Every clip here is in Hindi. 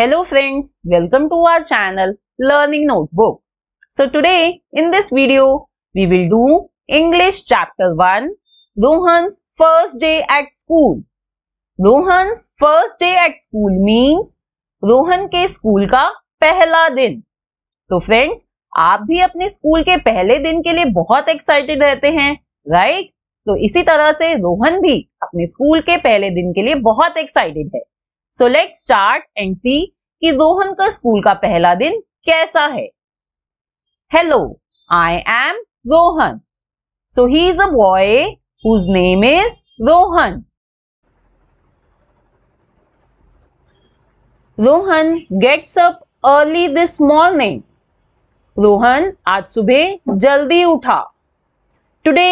Hello friends, welcome to our channel Learning Notebook. So today in this video, we will do English chapter 1, Rohan's first day at school. Rohan's first day at school means Rohan के स्कूल का पहला दिन तो फ्रेंड्स आप भी अपने स्कूल के पहले दिन के लिए बहुत एक्साइटेड रहते हैं राइट तो इसी तरह से रोहन भी अपने स्कूल के पहले दिन के लिए बहुत एक्साइटेड है so let start and see कि रोहन का स्कूल का पहला दिन कैसा है hello I am Rohan so he is a boy whose name is Rohan Rohan gets up early this morning Rohan आज सुबह जल्दी उठा today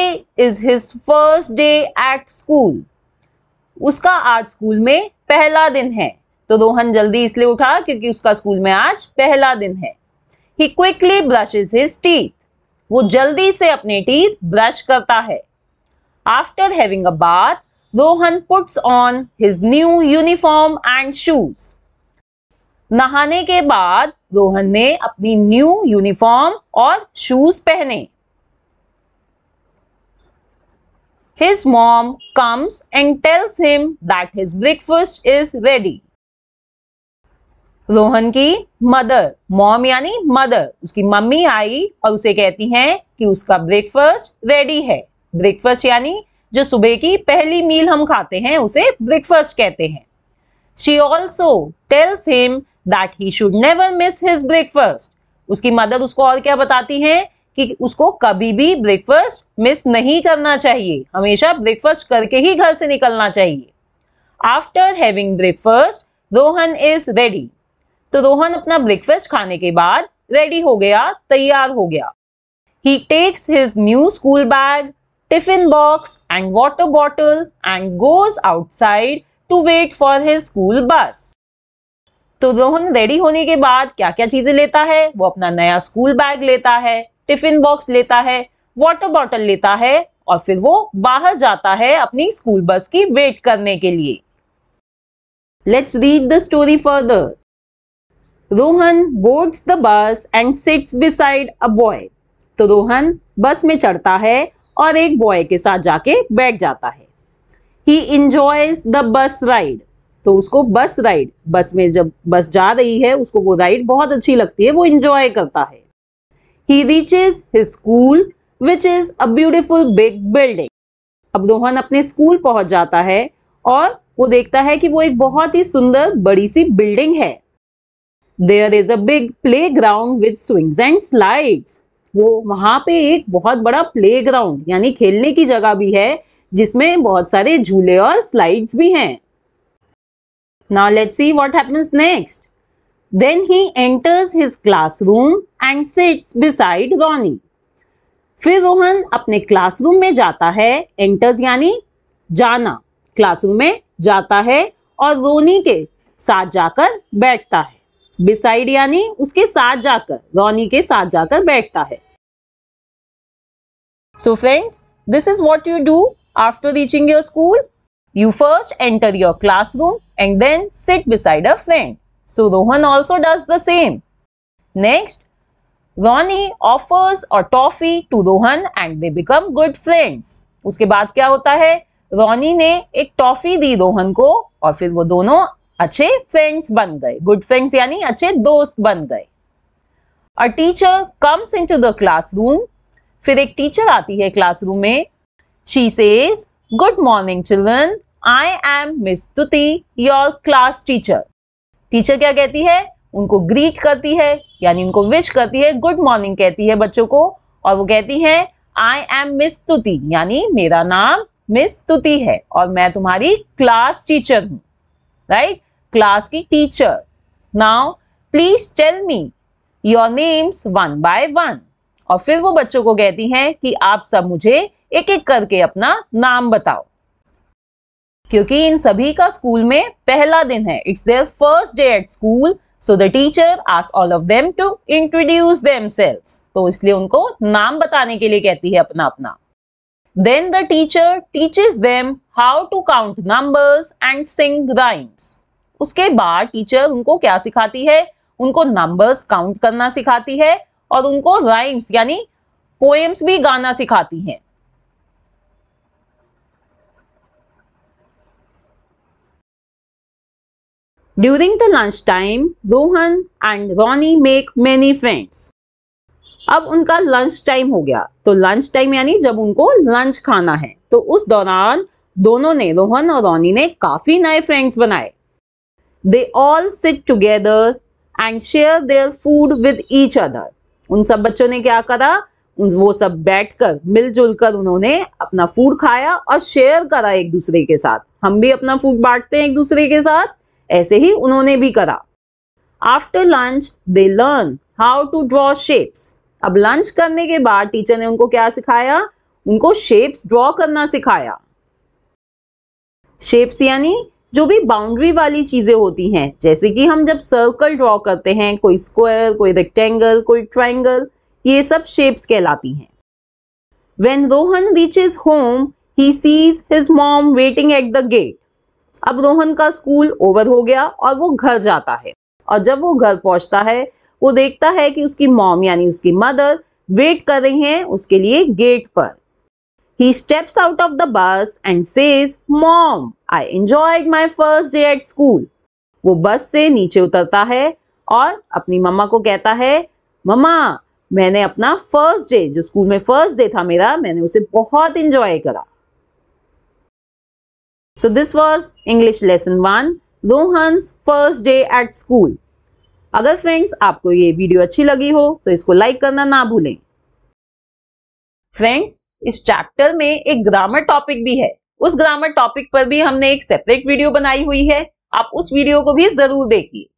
is his first day at school उसका आज स्कूल में पहला दिन है तो रोहन जल्दी इसलिए उठा क्योंकि उसका स्कूल में आज पहला दिन है he quickly brushes his teeth वो जल्दी से अपने टीथ ब्रश करता है after having a bath Rohan puts on his new uniform and shoes नहाने के बाद रोहन ने अपनी न्यू यूनिफॉर्म और शूज पहने His mom comes and tells him that his breakfast is ready. Rohan की मदर मॉम यानी मदर उसकी मम्मी आई और उसे कहती हैं कि उसका ब्रेकफास्ट रेडी है ब्रेकफास्ट यानी जो सुबह की पहली मील हम खाते हैं उसे ब्रेकफास्ट कहते हैं she also tells him that he should never miss his breakfast उसकी मदर उसको और क्या बताती हैं कि उसको कभी भी ब्रेकफास्ट मिस नहीं करना चाहिए हमेशा ब्रेकफास्ट करके ही घर से निकलना चाहिए after having breakfast Rohan is ready तो रोहन अपना ब्रेकफास्ट खाने के बाद रेडी हो गया तैयार हो गया he takes his new school bag tiffin box and water bottle and goes outside to wait for his school bus तो रोहन रेडी होने के बाद क्या क्या चीजें लेता है वो अपना नया स्कूल बैग लेता है टिफिन बॉक्स लेता है वाटर बॉटल लेता है और फिर वो बाहर जाता है अपनी स्कूल बस की वेट करने के लिए let's read the story further Rohan boards the bus and sits beside a boy तो रोहन बस में चढ़ता है और एक बॉय के साथ जाके बैठ जाता है he enjoys the bus ride तो उसको बस राइड बस में जब बस जा रही है उसको वो राइड बहुत अच्छी लगती है वो इंजॉय करता है He reaches his school which is a beautiful big building. अब दोहन अपने स्कूल पहुंच जाता है और वो देखता है कि वो एक बहुत ही सुंदर बड़ी सी बिल्डिंग है there is a big play ground with swings and slides वो वहां पे एक बहुत बड़ा प्ले ग्राउंड यानी खेलने की जगह भी है जिसमें बहुत सारे झूले और स्लाइड्स भी हैं now let's see what happens next Then he enters his classroom and sits beside Ronnie. फिर रोहन अपने क्लासरूम में जाता है एंटर्स यानी जाना क्लासरूम में जाता है और रोनी के साथ जाकर बैठता है बिसाइड यानी उसके साथ जाकर रोनी के साथ जाकर बैठता है so friends this is what you do after reaching your school you first enter your classroom and then sit beside a friend So Rohan also does the same. Next, Ronnie offers a toffee to Rohan and they become good friends. उसके बाद क्या होता है रॉनी ने एक टॉफी दी रोहन को और फिर वो दोनों अच्छे फ्रेंड्स बन गए गुड फ्रेंड्स यानी अच्छे दोस्त बन गए a teacher comes into the class room फिर एक टीचर आती है क्लास रूम में she says good morning children I am miss Tuti your class teacher teacher क्या कहती है उनको ग्रीट करती है यानी उनको विश करती है गुड मॉर्निंग कहती है बच्चों को और वो कहती है आई एम मिस तुति यानी मेरा नाम मिस तुति है और मैं तुम्हारी क्लास टीचर हूँ राइट क्लास की teacher now please tell me your names one by one और फिर वो बच्चों को कहती हैं कि आप सब मुझे एक एक करके अपना नाम बताओ क्योंकि इन सभी का स्कूल में पहला दिन है it's their first day at school so the teacher आस all of them to introduce them तो इसलिए उनको नाम बताने के लिए कहती है अपना अपना then the teacher teaches them how to count numbers and sing rhymes उसके बाद टीचर उनको क्या सिखाती है उनको नंबर्स काउंट करना सिखाती है और उनको राइम्स यानी पोएम्स भी गाना सिखाती हैं During the lunchtime, Rohan and Ronnie make many friends. अब उनका लंच टाइम हो गया तो लंच टाइम यानी जब उनको लंच खाना है तो उस दौरान दोनों ने रोहन और रोनी ने काफी नए फ्रेंड्स बनाए they all sit together and share their food with each other उन सब बच्चों ने क्या करा वो सब बैठकर मिलजुल कर उन्होंने अपना फूड खाया और शेयर करा एक दूसरे के साथ हम भी अपना फूड बांटते हैं एक दूसरे के साथ ऐसे ही उन्होंने भी करा after lunch they learn how to draw shapes अब लंच करने के बाद टीचर ने उनको क्या सिखाया उनको शेप्स ड्रॉ करना सिखाया शेप्स यानी जो भी बाउंड्री वाली चीजें होती हैं जैसे कि हम जब सर्कल ड्रॉ करते हैं कोई स्क्वायर कोई रेक्टेंगल कोई ट्राइंगल ये सब शेप्स कहलाती हैं when Rohan reaches home he sees his mom waiting at the gate अब रोहन का स्कूल ओवर हो गया और वो घर जाता है और जब वो घर पहुंचता है वो देखता है कि उसकी मॉम यानी उसकी मदर वेट कर रही हैं उसके लिए गेट पर he steps out of the bus and says mom I enjoyed my first day at school वो बस से नीचे उतरता है और अपनी मम्मा को कहता है मम्मा मैंने अपना फर्स्ट डे जो स्कूल में फर्स्ट डे था मेरा मैंने उसे बहुत इंजॉय करा So this was English lesson one Rohan's first day at school अगर फ्रेंड्स आपको ये वीडियो अच्छी लगी हो तो इसको लाइक करना ना भूलें फ्रेंड्स इस चैप्टर में एक ग्रामर टॉपिक भी है उस ग्रामर टॉपिक पर भी हमने एक सेपरेट वीडियो बनाई हुई है आप उस वीडियो को भी जरूर देखिए